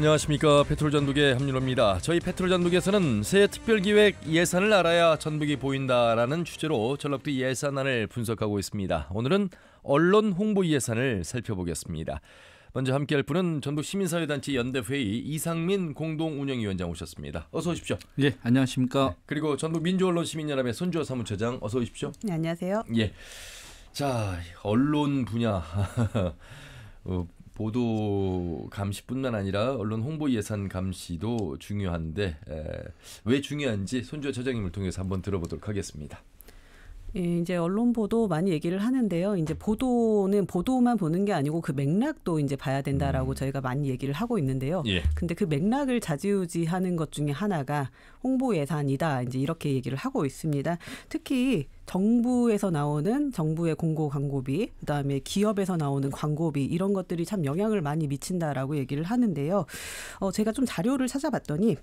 안녕하십니까 페트롤 전북의 함윤호입니다. 저희 페트롤 전북에서는 새 특별기획 예산을 알아야 전북이 보인다라는 주제로 전북도 예산안을 분석하고 있습니다. 오늘은 언론 홍보 예산을 살펴보겠습니다. 먼저 함께할 분은 전북 시민사회단체 연대회의 이상민 공동운영위원장 오셨습니다. 어서 오십시오. 예, 안녕하십니까. 네, 그리고 전북 민주언론시민연합의 손주호 사무처장 어서 오십시오. 네, 안녕하세요. 예. 자, 언론 분야. 어, 보도 감시뿐만 아니라 언론 홍보 예산 감시도 중요한데 에, 왜 중요한지 손주호 처장님을 통해서 한번 들어보도록 하겠습니다. 예, 이제 언론 보도 많이 얘기를 하는데요. 이제 보도는 보도만 보는 게 아니고 그 맥락도 이제 봐야 된다라고 음. 저희가 많이 얘기를 하고 있는데요. 예. 근데 그 맥락을 자지우지하는 것 중에 하나가 홍보 예산이다. 이제 이렇게 얘기를 하고 있습니다. 특히 정부에서 나오는 정부의 공고 광고비, 그다음에 기업에서 나오는 광고비 이런 것들이 참 영향을 많이 미친다라고 얘기를 하는데요. 어, 제가 좀 자료를 찾아봤더니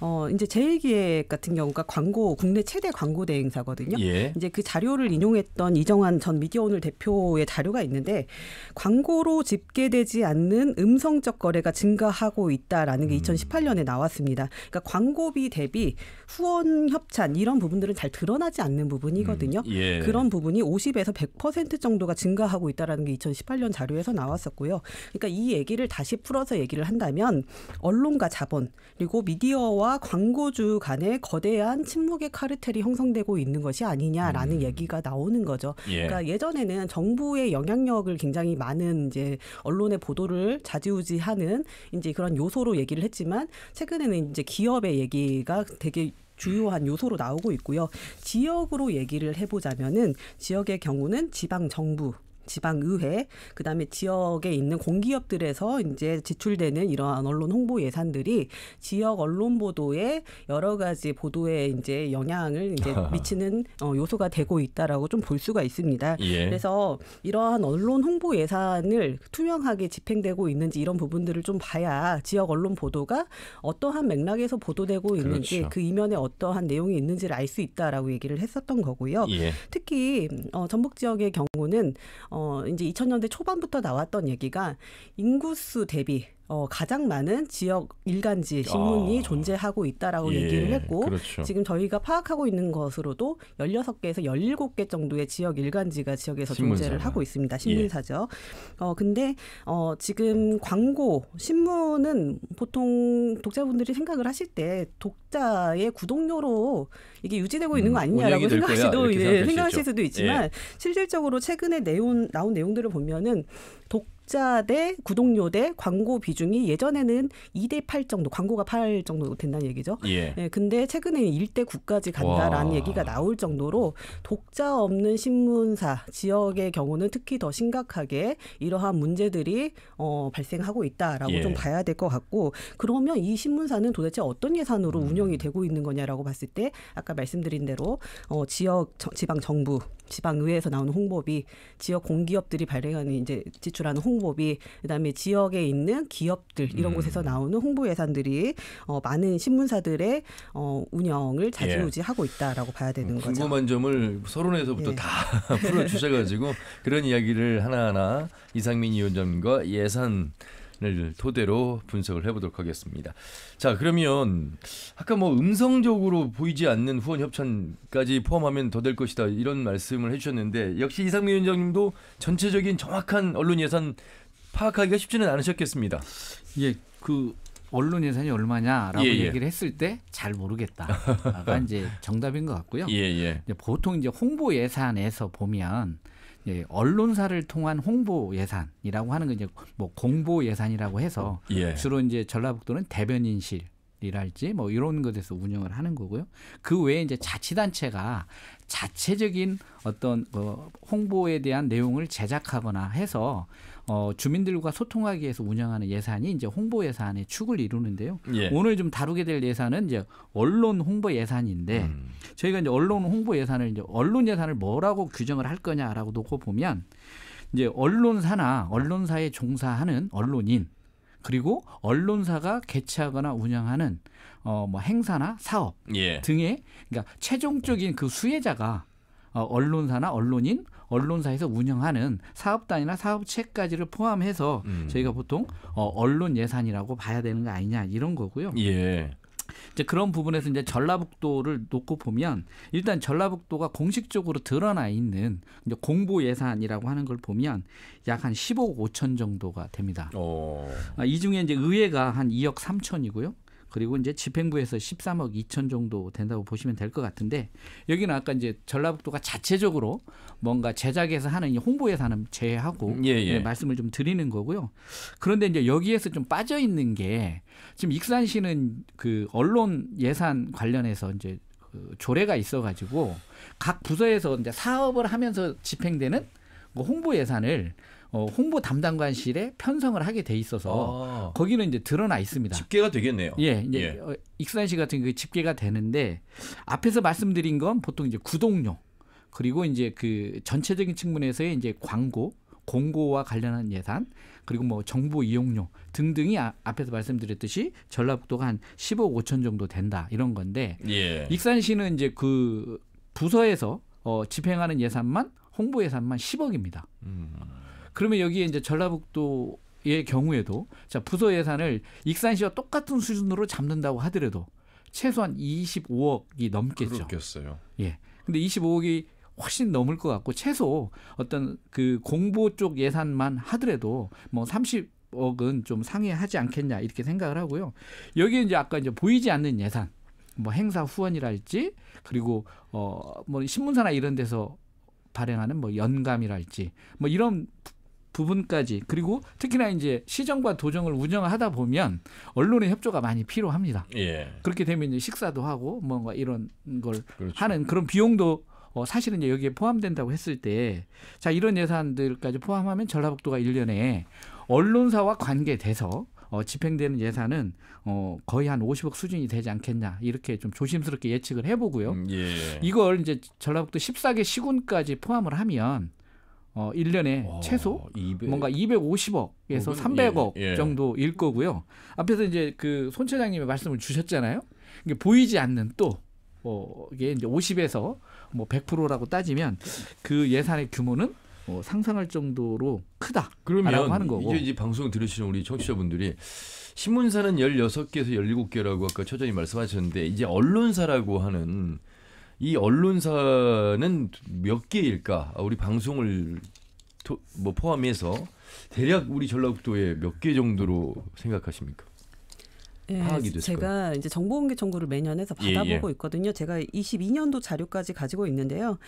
어, 이제 제일기획 같은 경우가 광고 국내 최대 광고 대행사거든요. 예. 이제 그 자료를 인용했던 이정환 전 미디어오늘 대표의 자료가 있는데 광고로 집계되지 않는 음성적 거래가 증가하고 있다라는 게 음. 2018년에 나왔습니다. 그러니까 광고비 대비 후원 협찬 이런 부분들은 잘 드러나지 않는 부분이거든요. 음. 있거든요. 예. 그런 부분이 50에서 100% 정도가 증가하고 있다라는 게 2018년 자료에서 나왔었고요. 그러니까 이 얘기를 다시 풀어서 얘기를 한다면 언론과 자본 그리고 미디어와 광고주 간의 거대한 침묵의 카르텔이 형성되고 있는 것이 아니냐라는 음. 얘기가 나오는 거죠. 예. 그러니까 예전에는 정부의 영향력을 굉장히 많은 이제 언론의 보도를 자지우지하는 이제 그런 요소로 얘기를 했지만 최근에는 이제 기업의 얘기가 되게 주요한 요소로 나오고 있고요. 지역으로 얘기를 해보자면은 지역의 경우는 지방 정부 지방의회, 그 다음에 지역에 있는 공기업들에서 이제 지출되는 이러한 언론 홍보 예산들이 지역 언론 보도에 여러 가지 보도에 이제 영향을 이제 미치는 어, 요소가 되고 있다라고 좀 볼 수가 있습니다. 예. 그래서 이러한 언론 홍보 예산을 투명하게 집행되고 있는지 이런 부분들을 좀 봐야 지역 언론 보도가 어떠한 맥락에서 보도되고 있는지 그렇죠. 그 이면에 어떠한 내용이 있는지를 알 수 있다라고 얘기를 했었던 거고요. 예. 특히 어, 전북 지역의 경우는 어, 어, 이제 2000년대 초반부터 나왔던 얘기가 인구수 대비 어, 가장 많은 지역 일간지 아. 신문이 아. 존재하고 있다라고 예, 얘기를 했고 그렇죠. 지금 저희가 파악하고 있는 것으로도 16개에서 17개 정도의 지역 일간지가 지역에서 신문사나. 존재를 하고 있습니다. 신문사죠. 예. 어 근데 어 지금 광고 신문은 보통 독자분들이 생각을 하실 때 독자의 구독료로 이게 유지되고 있는 거 음, 아니냐라고 음, 생각하시도 예, 생각하실 수도 예. 있지만 실질적으로 최근에 내용 나온 내용들을 보면은 독 독자 대 구독료 대 광고 비중이 예전에는 2대 8 정도, 광고가 8 정도 된다는 얘기죠. 예. 예 근데 최근에는 1 대 9까지 간다라는 와. 얘기가 나올 정도로 독자 없는 신문사 지역의 경우는 특히 더 심각하게 이러한 문제들이 어, 발생하고 있다라고 예. 좀 봐야 될 것 같고 그러면 이 신문사는 도대체 어떤 예산으로 음. 운영이 되고 있는 거냐라고 봤을 때 아까 말씀드린 대로 어, 지역 저, 지방 정부 지방의회에서 나오는 홍보비, 지역 공기업들이 발행하는 이제 지출하는 홍보비, 그다음에 지역에 있는 기업들 이런 음. 곳에서 나오는 홍보 예산들이 어, 많은 신문사들의 어, 운영을 자주유지하고 예. 있다라고 봐야 되는 궁금한 음, 거죠. 궁금한 점을 서론에서부터 네. 다 풀어주셔가지고 그런 이야기를 하나하나 이상민 위원장님과 예산 을 토대로 분석을 해보도록 하겠습니다. 자 그러면 아까 뭐 음성적으로 보이지 않는 후원 협찬까지 포함하면 더 될 것이다 이런 말씀을 해주셨는데 역시 이상민 위원장님도 전체적인 정확한 언론 예산 파악하기가 쉽지는 않으셨겠습니다. 예, 그 언론 예산이 얼마냐라고 예, 예. 얘기를 했을 때 잘 모르겠다가 이제 정답인 것 같고요. 예, 예. 보통 이제 홍보 예산에서 보면 예, 언론사를 통한 홍보 예산이라고 하는 건 이제 뭐 공보 예산이라고 해서 예. 주로 이제 전라북도는 대변인실 이랄지 뭐 이런 것에서 운영을 하는 거고요. 그 외에 이제 자치단체가 자체적인 어떤 어, 홍보에 대한 내용을 제작하거나 해서 어, 주민들과 소통하기 위해서 운영하는 예산이 이제 홍보 예산의 축을 이루는데요. 예. 오늘 좀 다루게 될 예산은 이제 언론 홍보 예산인데 음. 저희가 이제 언론 홍보 예산을 이제 언론 예산을 뭐라고 규정을 할 거냐라고 놓고 보면 이제 언론사나 언론사에 종사하는 언론인 그리고 언론사가 개최하거나 운영하는 어뭐 행사나 사업 예. 등의 그러니까 최종적인 그 수혜자가 어, 언론사나 언론인 언론사에서 운영하는 사업단이나 사업체까지를 포함해서 음. 저희가 보통 어, 언론 예산이라고 봐야 되는 거 아니냐 이런 거고요. 예. 이제 그런 부분에서 이제 전라북도를 놓고 보면 일단 전라북도가 공식적으로 드러나 있는 이제 공보 예산이라고 하는 걸 보면 약 한 15억 5천 정도가 됩니다. 오. 어. 아, 이 중에 이제 의회가 한 2억 3천이고요. 그리고 이제 집행부에서 13억 2천 정도 된다고 보시면 될 것 같은데 여기는 아까 이제 전라북도가 자체적으로 뭔가 제작해서 하는 홍보 예산은 제외하고 예, 예, 예. 말씀을 좀 드리는 거고요. 그런데 이제 여기에서 좀 빠져 있는 게 지금 익산시는 그 언론 예산 관련해서 이제 그 조례가 있어가지고 각 부서에서 이제 사업을 하면서 집행되는 뭐 홍보 예산을 어, 홍보 담당관실에 편성을 하게 돼 있어서 아. 거기는 이제 드러나 있습니다. 집계가 되겠네요. 예, 이제 예. 어, 익산시 같은 그 집계가 되는데 앞에서 말씀드린 건 보통 이제 구독료 그리고 이제 그 전체적인 측면에서의 이제 광고 공고와 관련한 예산 그리고 뭐 정보 이용료 등등이 아, 앞에서 말씀드렸듯이 전라북도가 한 15억 5천 정도 된다 이런 건데 예. 익산시는 이제 그 부서에서 어, 집행하는 예산만 홍보 예산만 10억입니다. 음. 그러면 여기에 이제 전라북도의 경우에도 자 부서 예산을 익산시와 똑같은 수준으로 잡는다고 하더라도 최소한 25억이 넘겠죠. 그렇겠어요. 예. 근데 25억이 훨씬 넘을 것 같고 최소 어떤 그 공보 쪽 예산만 하더라도 뭐 30억은 좀 상회하지 않겠냐 이렇게 생각을 하고요. 여기 이제 아까 이제 보이지 않는 예산 뭐 행사 후원이랄지 그리고 어 뭐 신문사나 이런 데서 발행하는 뭐 연감이랄지 뭐 이런 부분까지 그리고 특히나 이제 시정과 도정을 운영하다 보면 언론의 협조가 많이 필요합니다. 예. 그렇게 되면 이제 식사도 하고 뭔가 이런 걸 그렇죠. 하는 그런 비용도 어, 사실은 이제 여기에 포함된다고 했을 때, 자, 이런 예산들까지 포함하면 전라북도가 일년에 언론사와 관계돼서 어, 집행되는 예산은 어, 거의 한 50억 수준이 되지 않겠냐 이렇게 좀 조심스럽게 예측을 해보고요. 음, 예. 이걸 이제 전라북도 14개 시군까지 포함을 하면 어 1년에 오, 최소 200. 뭔가 250억에서 300억 예, 예. 정도일 거고요. 앞에서 이제 그손차장님의 말씀을 주셨잖아요. 이게 보이지 않는 또 어, 이게 이제 50에서 뭐 100%라고 따지면 그 예산의 규모는 어, 상상할 정도로 크다. 그러면 하는 거고. 이제, 이제 방송 들으시는 우리 청취자분들이 신문사는 16개에서 17개라고 아까 처장님 말씀하셨는데 이제 언론사라고 하는 이 언론사는 몇 개일까? 아, 우리 방송을 뭐 포함해서 대략 우리 전라북도에 몇 개 정도로 생각하십니까? 예, 파악이 됐을까요? 제가 이제 정보공개 청구를 매년 해서 받아보고 예, 예. 있거든요. 제가 22년도 자료까지 가지고 있는데요.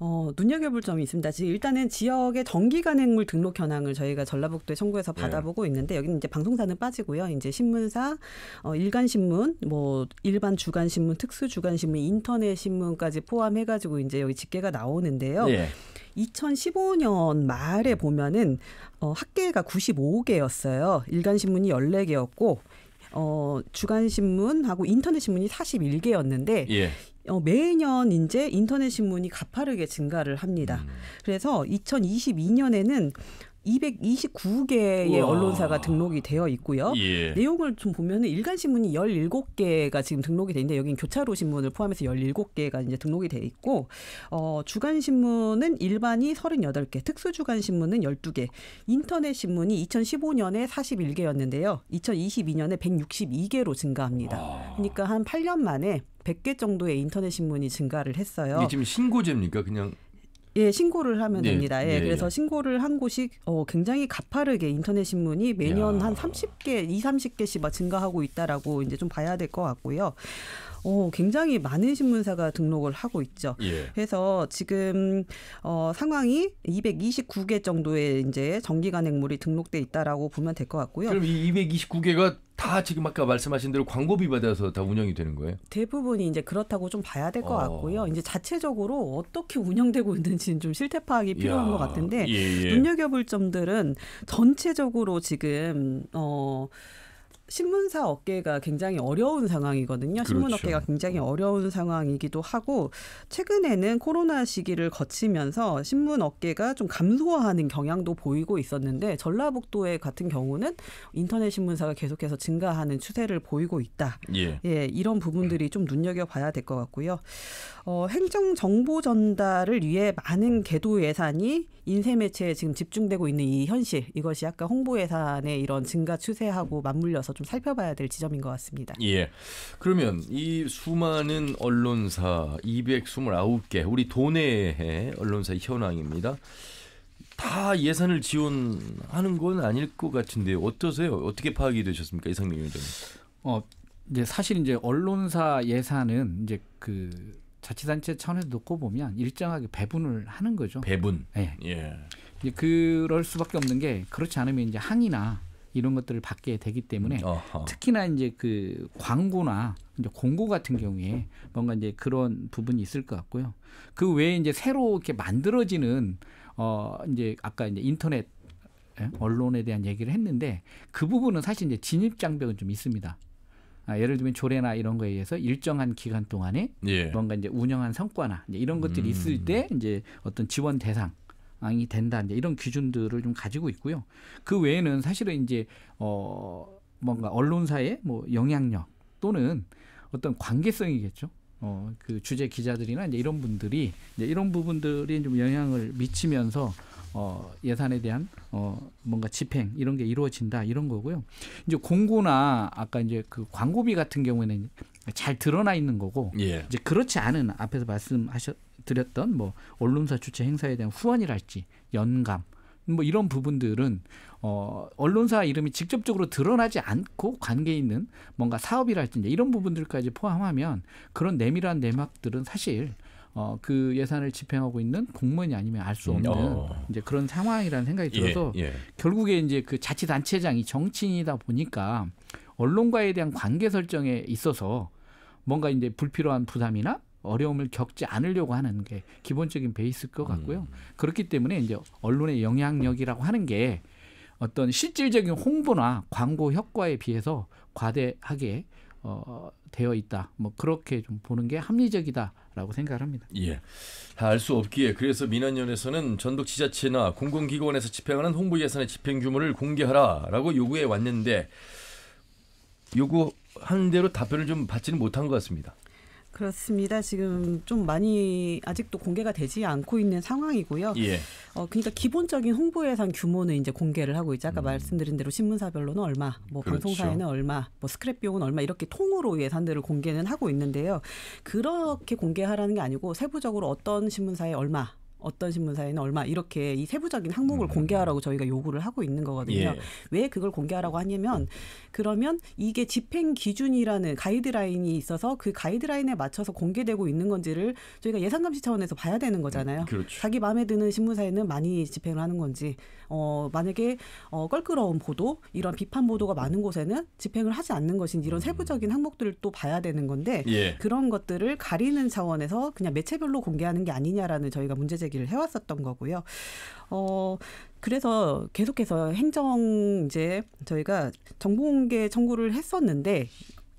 어, 눈여겨볼 점이 있습니다. 지금 일단은 지역의 정기간행물 등록 현황을 저희가 전라북도에 청구해서 예. 받아보고 있는데 여기는 이제 방송사는 빠지고요. 이제 신문사, 어, 일간 신문, 뭐 일반 주간 신문, 특수 주간 신문, 인터넷 신문까지 포함해가지고 이제 여기 집계가 나오는데요. 2015년 예. 말에 보면은 어, 학계가 95개였어요. 일간 신문이 14개였고 어, 주간신문하고 인터넷신문이 41개였는데 예. 어, 매년 이제 인터넷 신문이 가파르게 증가를 합니다. 음. 그래서 2022년에는 229개의 우와. 언론사가 등록이 되어 있고요. 예. 내용을 좀 보면은 일간 신문이 17개가 지금 등록이 돼 있는데 여기는 교차로 신문을 포함해서 17개가 이제 등록이 되어 있고 어 주간 신문은 일반이 38개, 특수 주간 신문은 12개, 인터넷 신문이 2015년에 41개였는데요. 2022년에 162개로 증가합니다. 와. 아. 그러니까 한 8년 만에 100개 정도의 인터넷 신문이 증가를 했어요. 이게 지금 신고제입니까? 그냥 예, 신고를 하면 예, 됩니다. 예, 예 그래서 신고를 한 곳이 어, 굉장히 가파르게 인터넷 신문이 매년 야. 한 30개, 2, 30개씩 막 증가하고 있다라고 이제 좀 봐야 될 것 같고요. 오, 어, 굉장히 많은 신문사가 등록을 하고 있죠. 예. 그래서 지금 어, 상황이 229개 정도의 이제 정기간행물이 등록돼 있다라고 보면 될 것 같고요. 그럼 이 229개가 다 지금 아까 말씀하신 대로 광고비 받아서 다 운영이 되는 거예요? 대부분이 이제 그렇다고 좀 봐야 될것 어. 같고요. 이제 자체적으로 어떻게 운영되고 있는지는 좀 실태 파악이 필요한 야. 것 같은데 예, 예. 눈여겨볼 점들은 전체적으로 지금 어. 신문사 업계가 굉장히 어려운 상황이거든요. 그렇죠. 신문 그렇죠. 업계가 굉장히 어려운 상황이기도 하고 최근에는 코로나 시기를 거치면서 신문 업계가 좀감소하는 경향도 보이고 있었는데 전라북도의 같은 경우는 인터넷 신문사가 계속해서 증가하는 추세를 보이고 있다. 예, 예 이런 부분들이 좀 눈여겨 봐야 될 것 같고요. 어, 행정 정보 전달을 위해 많은 개도 예산이 인쇄 매체에 지금 집중되고 있는 이 현실 이것이 아까 홍보 예산의 이런 증가 추세하고 맞물려서 좀 살펴봐야 될 지점인 것 같습니다. 예. 그러면 이 수많은 언론사 229개 우리 도내의 언론사 현황입니다. 다 예산을 지원하는 건 아닐 것같은데 어떠세요? 어떻게 파악이 되셨습니까, 이상민 위원장님? 어, 이제 사실 이제 언론사 예산은 이제 그 자치단체 차원에서 놓고 보면 일정하게 배분을 하는 거죠. 배분. 네. 예. 이제 그럴 수밖에 없는 게 그렇지 않으면 이제 항의나 이런 것들을 받게 되기 때문에 음, 어허. 특히나 이제 그 광고나 이제 공고 같은 경우에 뭔가 이제 그런 부분이 있을 것 같고요. 그 외에 이제 새로 이렇게 만들어지는 어 이제 아까 이제 인터넷 예? 언론에 대한 얘기를 했는데 그 부분은 사실 이제 진입 장벽은 좀 있습니다. 아, 예를 들면 조례나 이런 거에 의해서 일정한 기간 동안에 예. 뭔가 이제 운영한 성과나 이제 이런 것들이 음. 있을 때 이제 어떤 지원 대상 이 된다 이제 이런 기준들을 좀 가지고 있고요. 그 외에는 사실은 이제 어 뭔가 언론사의 뭐 영향력 또는 어떤 관계성이겠죠. 어그주제 기자들이나 이제 이런 분들이 이제 이런 부분들이 좀 영향을 미치면서 어, 예산에 대한 어, 뭔가 집행 이런 게 이루어진다 이런 거고요. 이제 공구나 아까 이제 그 광고비 같은 경우에는 잘 드러나 있는 거고 예. 이제 그렇지 않은 앞에서 말씀하셨 드렸던 뭐 언론사 주최 행사에 대한 후원이랄지 연감 뭐 이런 부분들은 어 언론사 이름이 직접적으로 드러나지 않고 관계 있는 뭔가 사업이랄지 이런 부분들까지 포함하면 그런 내밀한 내막들은 사실 어, 그 예산을 집행하고 있는 공무원이 아니면 알수 음, 없는 어. 이제 그런 상황이라는 생각이 예, 들어서 예, 예. 결국에 이제 그 자치단체장이 정치인이다 보니까 언론과에 대한 관계 설정에 있어서 뭔가 이제 불필요한 부담이나 어려움을 겪지 않으려고 하는 게 기본적인 베이스일 것 같고요. 음. 그렇기 때문에 이제 언론의 영향력이라고 하는 게 어떤 실질적인 홍보나 광고 효과에 비해서 과대하게 어, 되어 있다. 뭐 그렇게 좀 보는 게 합리적이다라고 생각을 합니다. 예, 알수 없기에 그래서 민원연에서는 전북 지자체나 공공기관에서 집행하는 홍보 예산의 집행 규모를 공개하라라고 요구해 왔는데 요구 하 대로 답변을 좀 받지는 못한 것 같습니다. 그렇습니다. 지금 좀 많이 아직도 공개가 되지 않고 있는 상황이고요. 예. 어, 그러니까 기본적인 홍보 예산 규모는 이제 공개를 하고 이제 아까 음. 말씀드린 대로 신문사별로는 얼마, 뭐 그렇죠. 방송사에는 얼마, 뭐 스크랩 비용은 얼마 이렇게 통으로 예산들을 공개는 하고 있는데요. 그렇게 공개하라는 게 아니고 세부적으로 어떤 신문사에 얼마 어떤 신문사에는 얼마 이렇게 이 세부적인 항목을 음. 공개하라고 저희가 요구를 하고 있는 거거든요. 예. 왜 그걸 공개하라고 하냐면 그러면 이게 집행 기준이라는 가이드라인이 있어서 그 가이드라인에 맞춰서 공개되고 있는 건지를 저희가 예산 감시 차원에서 봐야 되는 거잖아요. 음, 그렇죠. 자기 마음에 드는 신문사에는 많이 집행을 하는 건지 어 만약에 어 껄끄러운 보도 이런 비판 보도가 많은 곳에는 집행을 하지 않는 것인지 이런 음. 세부적인 항목들을 또 봐야 되는 건데 예. 그런 것들을 가리는 차원에서 그냥 매체별로 공개하는 게 아니냐라는 저희가 문제 제기 얘기를 해왔었던 거고요. 어, 그래서 계속해서 행정 이제 저희가 정보 공개 청구를 했었는데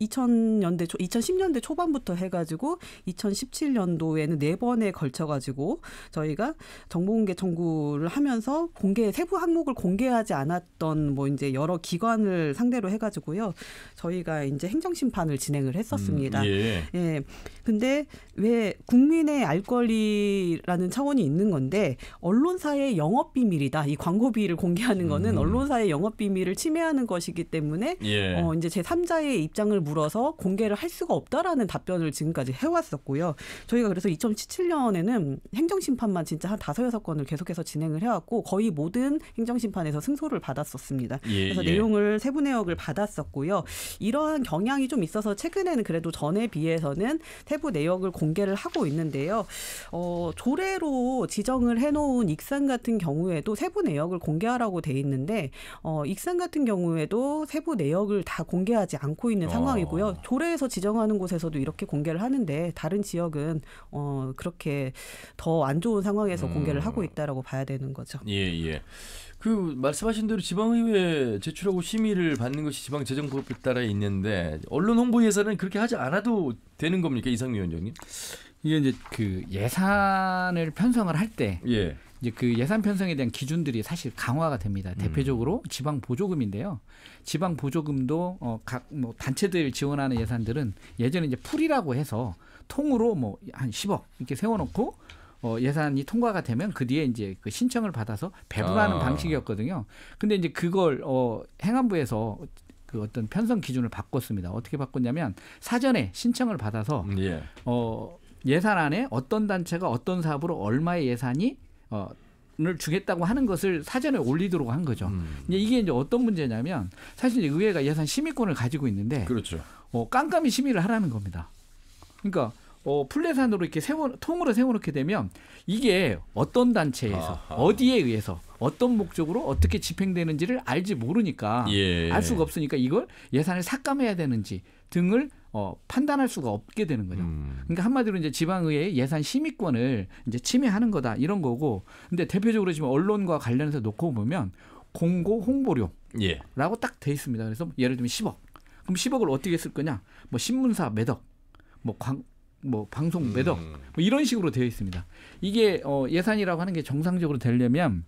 2000년대 초 2010년대 초반부터 해가지고 2017년도에는 네 번에 걸쳐가지고 저희가 정보공개 청구를 하면서 공개 세부 항목을 공개하지 않았던 뭐 이제 여러 기관을 상대로 해가지고요 저희가 이제 행정심판을 진행을 했었습니다. 음, 예. 예. 근데 왜 국민의 알 권리라는 차원이 있는 건데 언론사의 영업 비밀이다 이 광고비를 공개하는 거는 음. 언론사의 영업 비밀을 침해하는 것이기 때문에 예. 어 이제 제 3자의 입장을 무 물어서 공개를 할 수가 없다라는 답변을 지금까지 해왔었고요. 저희가 그래서 2017년에는 행정심판만 진짜 한 다섯 여섯 건을 계속해서 진행을 해왔고 거의 모든 행정심판에서 승소를 받았었습니다. 예, 그래서 예. 내용을 세부 내역을 받았었고요. 이러한 경향이 좀 있어서 최근에는 그래도 전에 비해서는 세부 내역을 공개를 하고 있는데요. 어, 조례로 지정을 해놓은 익산 같은 경우에도 세부 내역을 공개하라고 돼 있는데 어, 익산 같은 경우에도 세부 내역을 다 공개하지 않고 있는 아, 상황이 보이고요. 조례에서 지정하는 곳에서도 이렇게 공개를 하는데 다른 지역은 어 그렇게 더 안 좋은 상황에서 음. 공개를 하고 있다라고 봐야 되는 거죠. 예, 예. 그 말씀하신 대로 지방의회 제출하고 심의를 받는 것이 지방재정법에 따라 있는데 언론 홍보에서는 그렇게 하지 않아도 되는 겁니까 이상 위원장님? 이게 이제 그 예산을 편성을 할때 예. 이제 그 예산 편성에 대한 기준들이 사실 강화가 됩니다. 음. 대표적으로 지방 보조금인데요. 지방 보조금도 어, 각 뭐 단체들 지원하는 예산들은 예전에 이제 풀이라고 해서 통으로 뭐 한 10억 이렇게 세워놓고 어, 예산이 통과가 되면 그 뒤에 이제 그 신청을 받아서 배분하는 아. 방식이었거든요. 근데 이제 그걸 어, 행안부에서 그 어떤 편성 기준을 바꿨습니다. 어떻게 바꿨냐면 사전에 신청을 받아서 음, 예. 어, 예산안에 어떤 단체가 어떤 사업으로 얼마의 예산이 어, 을 주겠다고 하는 것을 사전에 올리도록 한 거죠. 음. 이제 이게 이제 어떤 문제냐면 사실 의회가 예산 심의권을 가지고 있는데 그렇죠. 어, 깜깜이 심의를 하라는 겁니다. 그러니까 어, 플레산으로 이렇게 세워, 통으로 세워놓게 되면 이게 어떤 단체에서 아하. 어디에 의해서 어떤 목적으로 어떻게 집행되는지를 알지 모르니까 예. 알 수가 없으니까 이걸 예산을 삭감해야 되는지 등을 어, 판단할 수가 없게 되는 거죠. 음. 그러니까 한마디로 이제 지방의회 예산 심의권을 이제 침해하는 거다 이런 거고. 근데 대표적으로 지금 언론과 관련해서 놓고 보면 공고 홍보료라고 예. 딱돼 있습니다. 그래서 예를 들면 10억. 그럼 10억을 어떻게 쓸 거냐? 뭐 신문사 매덕, 뭐 광, 뭐 방송 매덕, 음. 뭐 이런 식으로 되어 있습니다. 이게 어 예산이라고 하는 게 정상적으로 되려면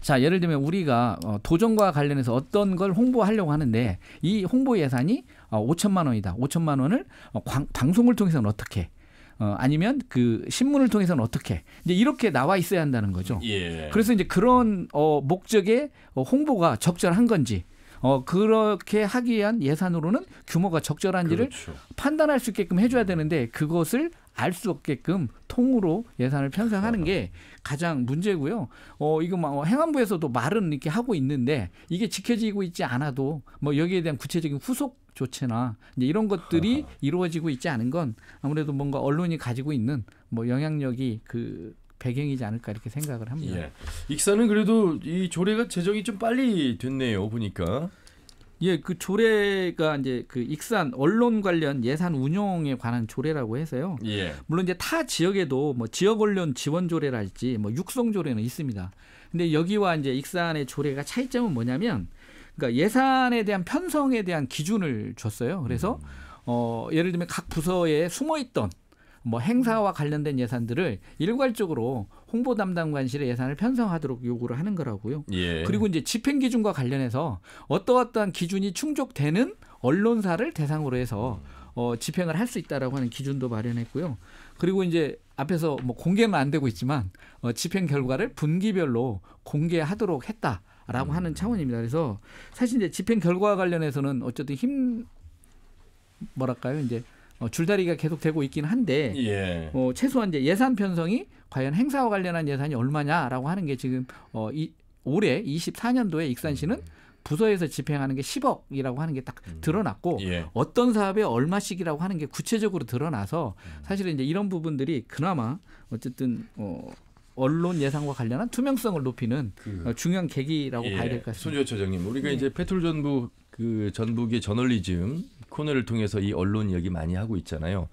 자, 예를 들면 우리가 어, 도전과 관련해서 어떤 걸 홍보하려고 하는데 이 홍보 예산이 5천만 어, 원이다. 5천만 원을 어, 광, 방송을 통해서는 어떻게 어, 아니면 그 신문을 통해서는 어떻게 이제 이렇게 나와 있어야 한다는 거죠. 예. 그래서 이제 그런 어, 목적의 홍보가 적절한 건지 어, 그렇게 하기 위한 예산으로는 규모가 적절한지를 그렇죠. 판단할 수 있게끔 해줘야 되는데 그것을 알수 없게끔 통으로 예산을 편성하는 게 가장 문제고요. 어 이거 막 행안부에서도 말은 이렇게 하고 있는데 이게 지켜지고 있지 않아도 뭐 여기에 대한 구체적인 후속 조치나 이제 이런 것들이 이루어지고 있지 않은 건 아무래도 뭔가 언론이 가지고 있는 뭐 영향력이 그 배경이지 않을까 이렇게 생각을 합니다. 예. 익사는 그래도 이 조례가 제정이 좀 빨리 됐네요 보니까. 예, 그 조례가 이제 그 익산 언론 관련 예산 운용에 관한 조례라고 해서요. 예. 물론 이제 타 지역에도 뭐 지역 언론 지원 조례랄지 뭐 육성 조례는 있습니다. 근데 여기와 이제 익산의 조례가 차이점은 뭐냐면 그러니까 예산에 대한 편성에 대한 기준을 줬어요. 그래서 음. 어, 예를 들면 각 부서에 숨어 있던 뭐 행사와 관련된 예산들을 일괄적으로 홍보 담당관실의 예산을 편성하도록 요구를 하는 거라고요. 예. 그리고 이제 집행 기준과 관련해서 어떠어떠한 기준이 충족되는 언론사를 대상으로 해서 어, 집행을 할 수 있다라고 하는 기준도 마련했고요. 그리고 이제 앞에서 뭐 공개는 안 되고 있지만 어, 집행 결과를 분기별로 공개하도록 했다. 라고 음. 하는 차원입니다. 그래서 사실 이제 집행 결과와 관련해서는 어쨌든 힘 뭐랄까요 이제 어, 줄다리기가 계속되고 있긴 한데 예. 어, 최소한 이제 예산 편성이 과연 행사와 관련한 예산이 얼마냐라고 하는 게 지금 어, 이, 올해 24년도에 익산시는 부서에서 집행하는 게 10억이라고 하는 게딱 음. 드러났고 예. 어떤 사업에 얼마씩이라고 하는 게 구체적으로 드러나서 음. 사실은 이제 이런 부분들이 그나마 어쨌든 어, 언론 예상과 관련한 투명성을 높이는 그, 어, 중요한 계기라고 예. 봐야 될 것 같습니다. 손주호 처장님, 우리가 네. 이제 페트롤 전부 그 전북의 저널리즘 코너를 통해서 이 언론 이야기 많이 하고 있잖아요.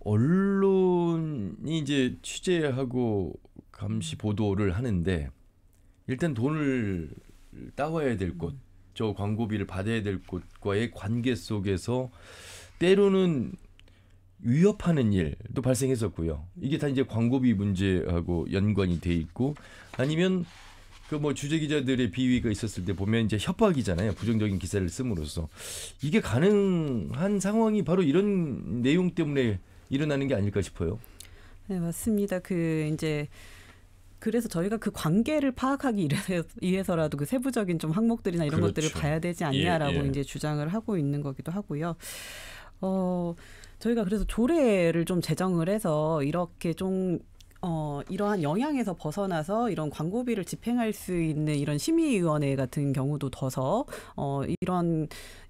언론이 이제 취재하고 감시 보도를 하는데 일단 돈을 따와야 될 곳, 저 광고비를 받아야 될 곳과의 관계 속에서 때로는 위협하는 일도 발생했었고요. 이게 다 이제 광고비 문제하고 연관이 돼 있고 아니면 그뭐 주재 기자들의 비위가 있었을 때 보면 이제 협박이잖아요. 부정적인 기사를 쓰므로써 이게 가능한 상황이 바로 이런 내용 때문에 일어나는 게 아닐까 싶어요. 네, 맞습니다. 그 이제 그래서 저희가 그 관계를 파악하기 위해서라도 그 세부적인 좀 항목들이나 이런 그렇죠. 것들을 봐야 되지 예, 않냐라고 예, 예. 이제 주장을 하고 있는 거기도 하고요. 어, 저희가 그래서 조례를 좀 제정을 해서 이렇게 좀 어, 이러한 영향에서 벗어나서 이런 광고비를 집행할 수 있는 이런 심의위원회 같은 경우도 더서 어, 이런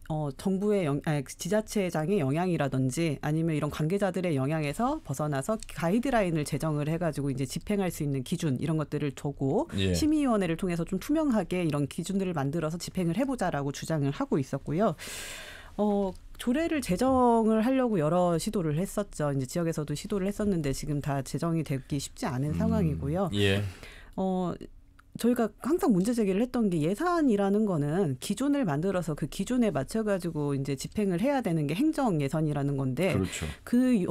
어, 정부의 영, 아니, 지자체장의 영향이라든지 아니면 이런 관계자들의 영향에서 벗어나서 가이드라인을 제정을 해가지고 이제 집행할 수 있는 기준 이런 것들을 두고 예. 심의위원회를 통해서 좀 투명하게 이런 기준들을 만들어서 집행을 해보자라고 주장을 하고 있었고요. 어, 조례를 제정을 하려고 여러 시도를 했었죠. 이제 지역에서도 시도를 했었는데 지금 다 제정이 되기 쉽지 않은 음, 상황이고요. 예. 어 저희가 항상 문제 제기를 했던 게 예산이라는 거는 기준을 만들어서 그 기준에 맞춰 가지고 이제 집행을 해야 되는 게 행정 예산이라는 건데 그렇죠. 그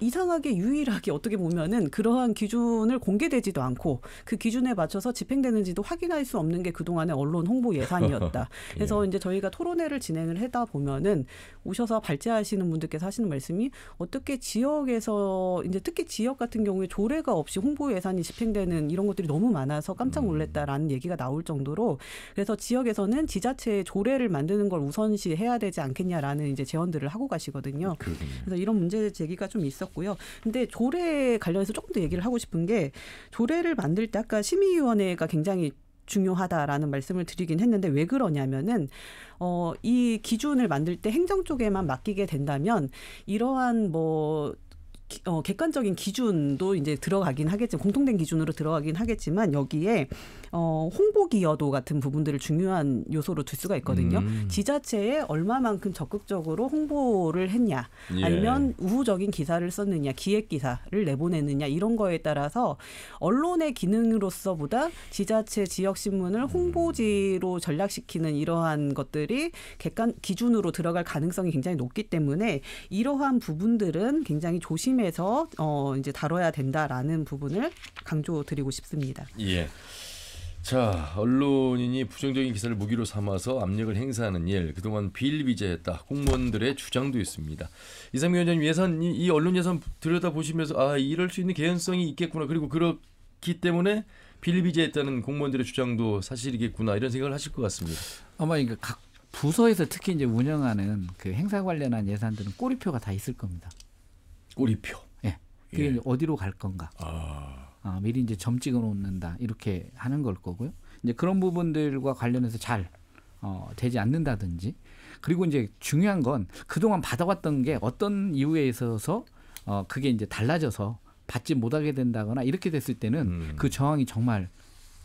이상하게 유일하게 어떻게 보면은 그러한 기준을 공개되지도 않고 그 기준에 맞춰서 집행되는지도 확인할 수 없는 게 그동안의 언론 홍보 예산이었다. 예. 그래서 예. 이제 저희가 토론회를 진행을 하다 보면은 오셔서 발제하시는 분들께서 하시는 말씀이 어떻게 지역에서 이제 특히 지역 같은 경우에 조례가 없이 홍보 예산이 집행되는 이런 것들이 너무 많아서 깜짝 음. 놀랐다라는 얘기가 나올 정도로 그래서 지역에서는 지자체의 조례를 만드는 걸 우선시 해야 되지 않겠냐라는 이제 제언들을 하고 가시거든요. 그래서 이런 문제 제기가 좀 있어 있었고요. 근데 조례 관련해서 조금 더 얘기를 하고 싶은 게 조례를 만들 때 아까 심의위원회가 굉장히 중요하다라는 말씀을 드리긴 했는데 왜 그러냐면은 어이 기준을 만들 때 행정 쪽에만 맡기게 된다면 이러한 뭐 어, 객관적인 기준도 이제 들어가긴 하겠지만 공통된 기준으로 들어가긴 하겠지만 여기에 어, 홍보 기여도 같은 부분들을 중요한 요소로 둘 수가 있거든요. 음. 지자체에 얼마만큼 적극적으로 홍보를 했냐, 예. 아니면 우후적인 기사를 썼느냐, 기획 기사를 내보내느냐 이런 거에 따라서 언론의 기능으로서보다 지자체 지역 신문을 음. 홍보지로 전락시키는 이러한 것들이 객관 기준으로 들어갈 가능성이 굉장히 높기 때문에 이러한 부분들은 굉장히 조심 심에서 어 이제 다뤄야 된다라는 부분을 강조드리고 싶습니다. 예. 자, 언론인이 부정적인 기사를 무기로 삼아서 압력을 행사하는 일, 그동안 비일비재했다. 공무원들의 주장도 있습니다. 이상민 위원장님 예산, 이, 이 언론 예산 들여다보시면서 아, 이럴 수 있는 개연성이 있겠구나. 그리고 그렇기 때문에 비일비재했다는 공무원들의 주장도 사실이겠구나. 이런 생각을 하실 것 같습니다. 아마 이게 각 부서에서 특히 이제 운영하는 그 행사 관련한 예산들은 꼬리표가 다 있을 겁니다. 꼬리표. 예. 그게 예. 어디로 갈 건가. 아. 아, 미리 이제 점 찍어 놓는다. 이렇게 하는 걸 거고요. 이제 그런 부분들과 관련해서 잘 어, 되지 않는다든지 그리고 이제 중요한 건 그동안 받아왔던 게 어떤 이유에 있어서 어, 그게 이제 달라져서 받지 못하게 된다거나 이렇게 됐을 때는 음. 그 저항이 정말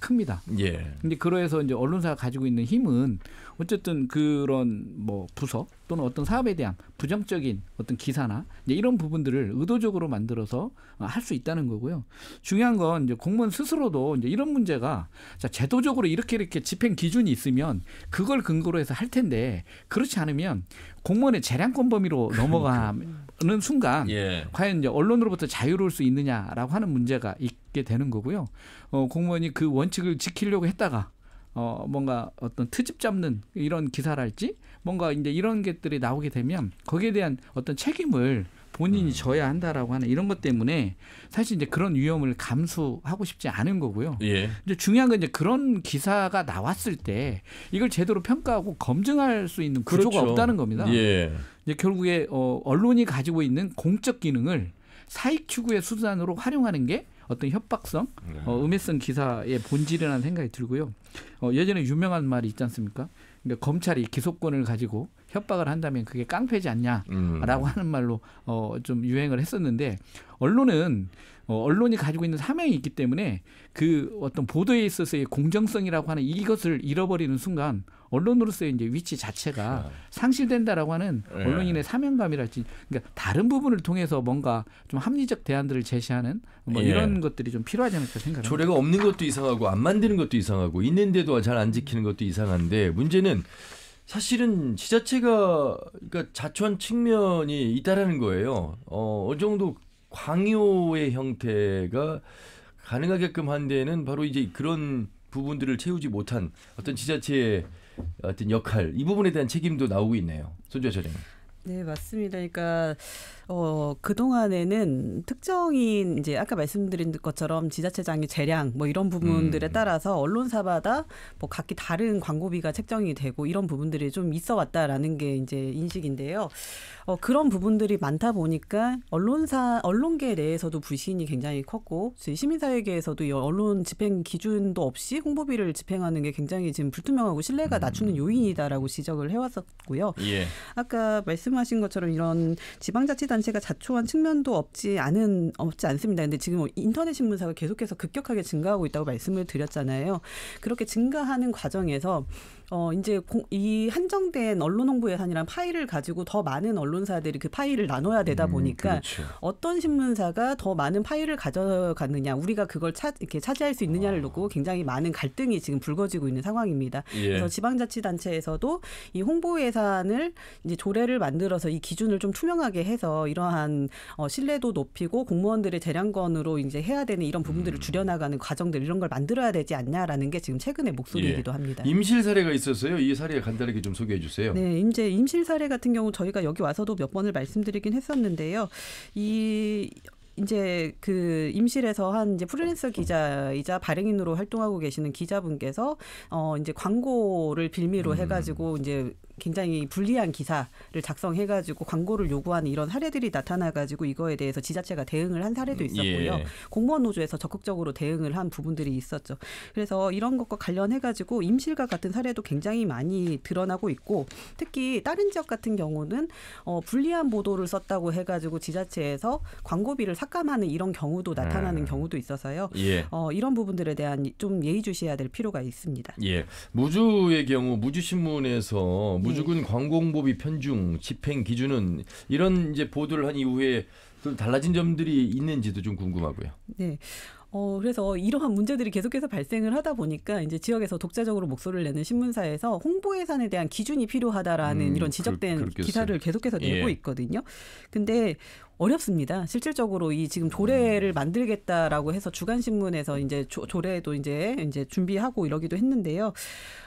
큽니다. 예. 근데 그러해서 이제 언론사가 가지고 있는 힘은 어쨌든 그런 뭐 부서 또는 어떤 사업에 대한 부정적인 어떤 기사나 이런 부분들을 의도적으로 만들어서 할 수 있다는 거고요. 중요한 건 이제 공무원 스스로도 이제 이런 문제가 자, 제도적으로 이렇게 이렇게 집행 기준이 있으면 그걸 근거로 해서 할 텐데 그렇지 않으면 공무원의 재량권 범위로 넘어가 그렇죠. 는 순간 예. 과연 이제 언론으로부터 자유로울 수 있느냐라고 하는 문제가 있게 되는 거고요. 어, 공무원이 그 원칙을 지키려고 했다가 어, 뭔가 어떤 트집 잡는 이런 기사랄지 뭔가 이제 이런 것들이 나오게 되면 거기에 대한 어떤 책임을 본인이 음. 져야 한다라고 하는 이런 것 때문에 사실 이제 그런 위험을 감수하고 싶지 않은 거고요. 예. 이제 중요한 건 이제 그런 기사가 나왔을 때 이걸 제대로 평가하고 검증할 수 있는 구조가 그렇죠. 없다는 겁니다. 예. 이제 결국에 어, 언론이 가지고 있는 공적 기능을 사익 추구의 수단으로 활용하는 게 어떤 협박성, 네. 어, 음해성 기사의 본질이라는 생각이 들고요. 어, 예전에 유명한 말이 있지 않습니까? 근데 검찰이 기소권을 가지고 협박을 한다면 그게 깡패지 않냐라고 음. 하는 말로 어, 좀 유행을 했었는데 언론은 어, 언론이 가지고 있는 사명이 있기 때문에 그 어떤 보도에 있어서의 공정성이라고 하는 이것을 잃어버리는 순간 언론으로서의 이제 위치 자체가 그렇죠. 상실된다라고 하는 예. 언론인의 사명감이랄지 그러니까 다른 부분을 통해서 뭔가 좀 합리적 대안들을 제시하는 뭐 예. 이런 예. 것들이 좀 필요하지 않을까 생각합니다. 조례가 없는 것도 이상하고 안 만드는 것도 이상하고 있는데도 잘 안 지키는 것도 이상한데 문제는 사실은 지자체가 그러니까 자초한 측면이 있다라는 거예요. 어, 어느 정도 광요의 형태가 가능하게끔 한 데는 바로 이제 그런 부분들을 채우지 못한 어떤 지자체의 어떤 역할 이 부분에 대한 책임도 나오고 있네요. 손재철 님. 네, 맞습니다. 그러니까 어, 그동안에는 특정인 이제 아까 말씀드린 것처럼 지자체장의 재량 뭐 이런 부분들에 음. 따라서 언론사마다 뭐 각기 다른 광고비가 책정이 되고 이런 부분들이 좀 있어 왔다라는 게 이제 인식인데요. 어, 그런 부분들이 많다 보니까 언론사 언론계 내에서도 불신이 굉장히 컸고 시민사회계에서도 언론 집행 기준도 없이 홍보비를 집행하는 게 굉장히 지금 불투명하고 신뢰가 음. 낮추는 요인이다라고 지적을 해왔었고요. 예. 아까 말씀하신 것처럼 이런 지방자치단 단체가 자초한 측면도 없지 않은 없지 않습니다. 근데 지금 뭐 인터넷 신문사가 계속해서 급격하게 증가하고 있다고 말씀을 드렸잖아요. 그렇게 증가하는 과정에서 어 이제 공, 이 한정된 언론 홍보 예산이랑 파일을 가지고 더 많은 언론사들이 그 파일을 나눠야 되다 음, 보니까 음, 그렇죠. 어떤 신문사가 더 많은 파일을 가져가느냐 우리가 그걸 차, 이렇게 차지할 수 있느냐를 아. 놓고 굉장히 많은 갈등이 지금 불거지고 있는 상황입니다. 예. 그래서 지방자치단체에서도 이 홍보 예산을 이제 조례를 만들어서 이 기준을 좀 투명하게 해서 이러한 어, 신뢰도 높이고 공무원들의 재량권으로 이제 해야 되는 이런 부분들을 음. 줄여나가는 과정들 이런 걸 만들어야 되지 않냐라는 게 지금 최근의 목소리이기도 예. 합니다. 임실 사례가 있었어요. 이 사례 간단하게 좀 소개해 주세요. 네, 이제 임실 사례 같은 경우 저희가 여기 와서도 몇 번을 말씀드리긴 했었는데요. 이 이제 그 임실에서 한 이제 프리랜서 기자이자 발행인으로 활동하고 계시는 기자분께서 어 이제 광고를 빌미로 음. 해가지고 이제 굉장히 불리한 기사를 작성해가지고 광고를 요구하는 이런 사례들이 나타나가지고 이거에 대해서 지자체가 대응을 한 사례도 음, 있었고요. 예. 공무원 노조에서 적극적으로 대응을 한 부분들이 있었죠. 그래서 이런 것과 관련해가지고 임실과 같은 사례도 굉장히 많이 드러나고 있고 특히 다른 지역 같은 경우는 어, 불리한 보도를 썼다고 해가지고 지자체에서 광고비를 삭감하는 이런 경우도 나타나는 음. 경우도 있어서요. 예. 어, 이런 부분들에 대한 좀예의주셔야될 필요가 있습니다. 예. 무주의 경우 무주신문에서 예. 무주군 광공법이 편중 집행 기준은 이런 이제 보도를 한 이후에 좀 달라진 점들이 있는지도 좀 궁금하고요. 네. 어, 그래서 이러한 문제들이 계속해서 발생을 하다 보니까 이제 지역에서 독자적으로 목소리를 내는 신문사에서 홍보 예산에 대한 기준이 필요하다라는 음, 이런 지적된 그, 기사를 계속해서 내고 예. 있거든요. 근데 어렵습니다. 실질적으로 이 지금 조례를 만들겠다라고 해서 주간신문에서 이제 조, 조례도 이제 이제 준비하고 이러기도 했는데요.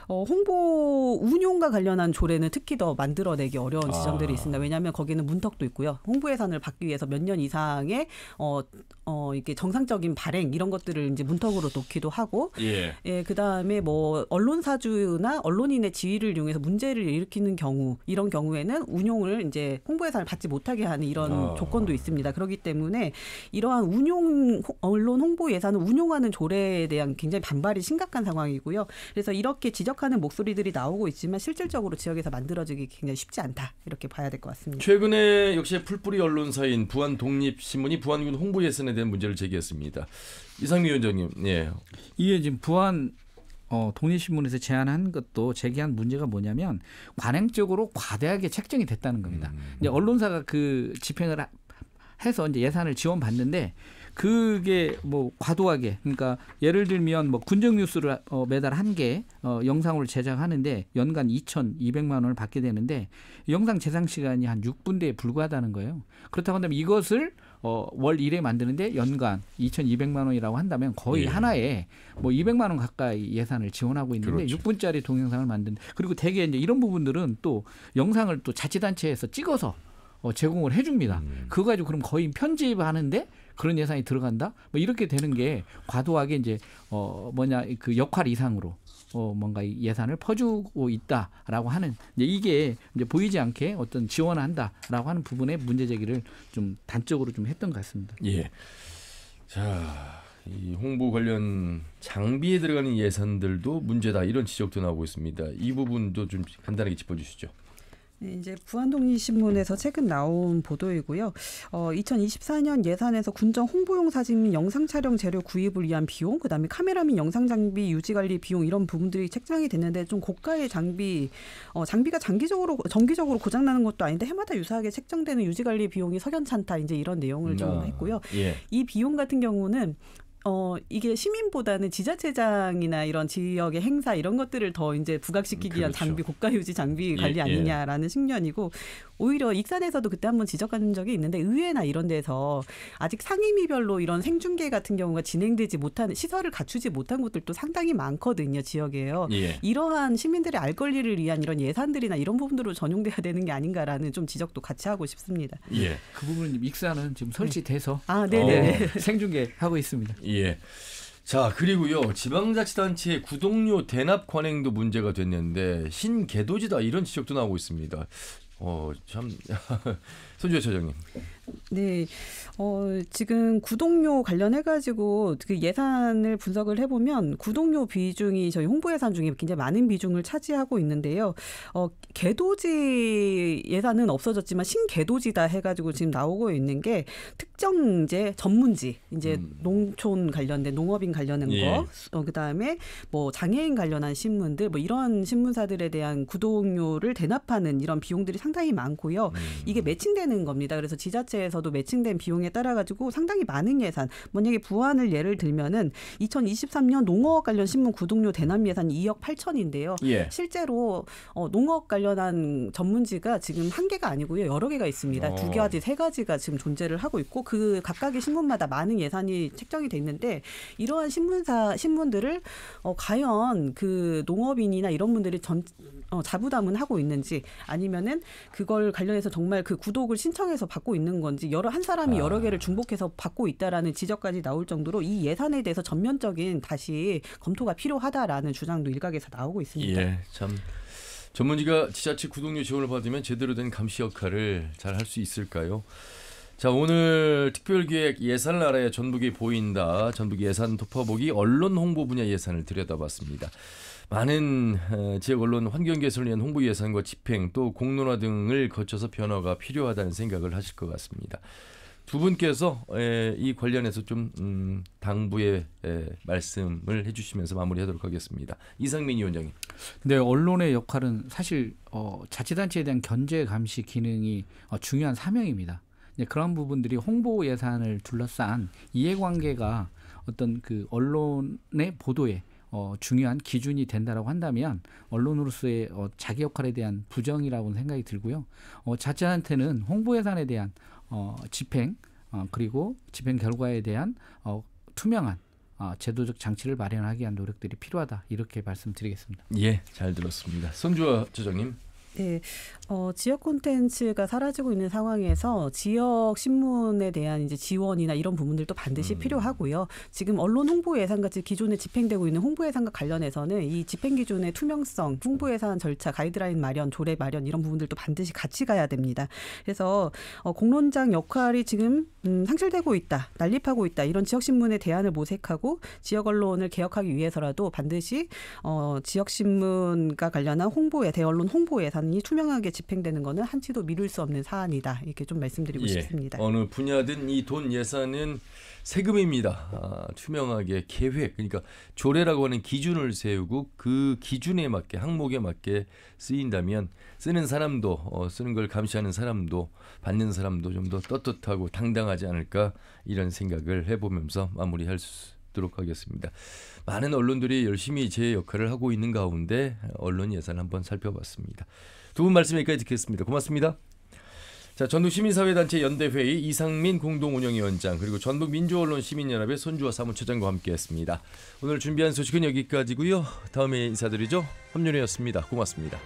어, 홍보 운용과 관련한 조례는 특히 더 만들어내기 어려운 아. 지점들이 아. 있습니다. 왜냐하면 거기는 문턱도 있고요. 홍보 예산을 받기 위해서 몇 년 이상의 어, 어, 이게 정상적인 발행 이런 것들을 이제 문턱으로 놓기도 하고, 예, 예 그다음에 뭐 언론사주나 언론인의 지위를 이용해서 문제를 일으키는 경우 이런 경우에는 운용을 이제 홍보 예산을 받지 못하게 하는 이런 아. 조건 부분도 있습니다. 그렇기 때문에 이러한 운용 언론 홍보 예산을 운용하는 조례에 대한 굉장히 반발이 심각한 상황이고요. 그래서 이렇게 지적하는 목소리들이 나오고 있지만 실질적으로 지역에서 만들어지기 굉장히 쉽지 않다 이렇게 봐야 될 것 같습니다. 최근에 역시 풀뿌리 언론사인 부안 독립신문이 부안군 홍보 예산에 대한 문제를 제기했습니다. 이상미 위원장님, 예. 이게 지금 부안 어, 독립신문에서 제안한 것도 제기한 문제가 뭐냐면 관행적으로 과대하게 책정이 됐다는 겁니다. 음. 이제 언론사가 그 집행을 해서 이제 예산을 지원받는데 그게 뭐 과도하게 그러니까 예를 들면 뭐 군정 뉴스를 어, 매달 한개 어, 영상을 제작하는데 연간 2,200만 원을 받게 되는데 영상 제작 시간이 한 6분대에 불과하다는 거예요. 그렇다고 한다면 이것을 어, 월 1회 만드는데 연간 2,200만 원이라고 한다면 거의 예. 하나에 뭐 200만 원 가까이 예산을 지원하고 있는데 그렇죠. 6분짜리 동영상을 만든 그리고 대개 이제 이런 부분들은 또 영상을 또 자치단체에서 찍어서 어, 제공을 해줍니다. 음. 그거 가지고 그럼 거의 편집하는데 그런 예산이 들어간다? 뭐 이렇게 되는 게 과도하게 이제 어 뭐냐 그 역할 이상으로 어 뭔가 예산을 퍼주고 있다라고 하는 이제 이게 이제 보이지 않게 어떤 지원한다라고 하는 부분의 문제 제기를 좀 단적으로 좀 했던 것 같습니다. 예. 자. 이 홍보 관련 장비에 들어가는 예산들도 문제다 이런 지적도 나오고 있습니다. 이 부분도 좀 간단하게 짚어주시죠. 이제 부안동신문에서 최근 나온 보도이고요. 어, 2024년 예산에서 군정 홍보용 사진 및 영상 촬영 재료 구입을 위한 비용, 그다음에 카메라 및 영상 장비 유지 관리 비용 이런 부분들이 책정이 됐는데 좀 고가의 장비, 어, 장비가 장기적으로 정기적으로 고장 나는 것도 아닌데 해마다 유사하게 책정되는 유지 관리 비용이 석연찮다 이제 이런 내용을 음, 좀 아, 했고요. 예. 이 비용 같은 경우는 어, 이게 시민보다는 지자체장이나 이런 지역의 행사 이런 것들을 더 이제 부각시키기 그렇죠. 위한 장비, 국가유지 장비 예, 관리 예, 아니냐라는 예. 식견이고 오히려 익산에서도 그때 한번 지적한 적이 있는데 의회나 이런 데서 아직 상임위별로 이런 생중계 같은 경우가 진행되지 못한 시설을 갖추지 못한 곳들도 상당히 많거든요 지역에요. 예. 이러한 시민들의 알 권리를 위한 이런 예산들이나 이런 부분들로 전용돼야 되는 게 아닌가라는 좀 지적도 같이 하고 싶습니다. 예. 그 부분은 익산은 지금 설치돼서 아, 네네. 어, 생중계 하고 있습니다. 예. 예. 자 그리고요 지방자치단체의 구독료 대납 관행도 문제가 됐는데 신개도지다 이런 지적도 나오고 있습니다. 어참 손주혜 처장님. 네. 어, 지금 구독료 관련해가지고 그 예산을 분석을 해보면 구독료 비중이 저희 홍보 예산 중에 굉장히 많은 비중을 차지하고 있는데요. 어, 개도지 예산은 없어졌지만 신개도지다 해가지고 지금 나오고 있는 게 특정 이제 전문지, 이제 음. 농촌 관련된 농업인 관련된 예. 거, 어, 그 다음에 뭐 장애인 관련한 신문들 뭐 이런 신문사들에 대한 구독료를 대납하는 이런 비용들이 상당히 많고요. 음. 이게 매칭되는 하는 겁니다. 그래서 지자체에서도 매칭된 비용에 따라 가지고 상당히 많은 예산, 만약에 부안을 예를 들면은 2023년 농어업 관련 신문 구독료 대남 예산이 2억 8천인데요. 예. 실제로 어, 농어업 관련한 전문지가 지금 한 개가 아니고요. 여러 개가 있습니다. 어. 두 가지, 세 가지가 지금 존재를 하고 있고 그 각각의 신문마다 많은 예산이 책정이 돼 있는데 이러한 신문사 신문들을 어, 과연 그 농업인이나 이런 분들이 전 어, 자부담은 하고 있는지 아니면은 그걸 관련해서 정말 그 구독을 중복을 신청해서 받고 있는 건지 여러 한 사람이 여러 아. 개를 중복해서 받고 있다라는 지적까지 나올 정도로 이 예산에 대해서 전면적인 다시 검토가 필요하다라는 주장도 일각에서 나오고 있습니다. 예, 참 전문지가 지자체 구독료 지원을 받으면 제대로 된 감시 역할을 잘 할 수 있을까요? 자 오늘 특별기획 예산을 알아 전북이 보인다. 전북 예산 돋파보기 언론 홍보 분야 예산을 들여다봤습니다. 많은 어, 지역 언론 환경 개선을 위한 홍보 예산과 집행 또 공론화 등을 거쳐서 변화가 필요하다는 생각을 하실 것 같습니다. 두 분께서 이 관련해서 좀 음, 당부의 말씀을 해주시면서 마무리하도록 하겠습니다. 이상민 위원장님. 네, 언론의 역할은 사실 어, 자치단체에 대한 견제 감시 기능이 어, 중요한 사명입니다. 그런 부분들이 홍보 예산을 둘러싼 이해관계가 어떤 그 언론의 보도에 어, 중요한 기준이 된다라고 한다면 언론으로서의 어, 자기 역할에 대한 부정이라고는 생각이 들고요. 어, 자체한테는 홍보 예산에 대한 어, 집행 어, 그리고 집행 결과에 대한 어, 투명한 어, 제도적 장치를 마련하기 위한 노력들이 필요하다 이렇게 말씀드리겠습니다. 예, 잘 들었습니다. 손주호 조정님. 네. 어, 지역 콘텐츠가 사라지고 있는 상황에서 지역 신문에 대한 이제 지원이나 이런 부분들도 반드시 음. 필요하고요. 지금 언론 홍보 예산같이 기존에 집행되고 있는 홍보 예산과 관련해서는 이 집행 기준의 투명성, 홍보 예산 절차, 가이드라인 마련, 조례 마련 이런 부분들도 반드시 같이 가야 됩니다. 그래서 어, 공론장 역할이 지금 음, 상실되고 있다, 난립하고 있다 이런 지역 신문의 대안을 모색하고 지역 언론을 개혁하기 위해서라도 반드시 어, 지역 신문과 관련한 홍보에 대언론 홍보 예산 법안이 투명하게 집행되는 것은 한치도 미룰 수 없는 사안이다. 이렇게 좀 말씀드리고 예. 싶습니다. 어느 분야든 이 돈 예산은 세금입니다. 아, 투명하게 계획, 그러니까 조례라고 하는 기준을 세우고 그 기준에 맞게 항목에 맞게 쓰인다면 쓰는 사람도 어, 쓰는 걸 감시하는 사람도 받는 사람도 좀 더 떳떳하고 당당하지 않을까 이런 생각을 해보면서 마무리할 수. 듣도록 하겠습니다. 많은 언론들이 열심히 제 역할을 하고 있는 가운데 언론 예산 한번 살펴봤습니다. 두 분 말씀 여기까지 듣겠습니다. 고맙습니다. 자, 전북 시민사회단체 연대회의 이상민 공동운영위원장 그리고 전북 민주언론 시민연합의 손주화 사무처장과 함께했습니다. 오늘 준비한 소식은 여기까지고요. 다음에 인사드리죠. 함윤이였습니다. 고맙습니다.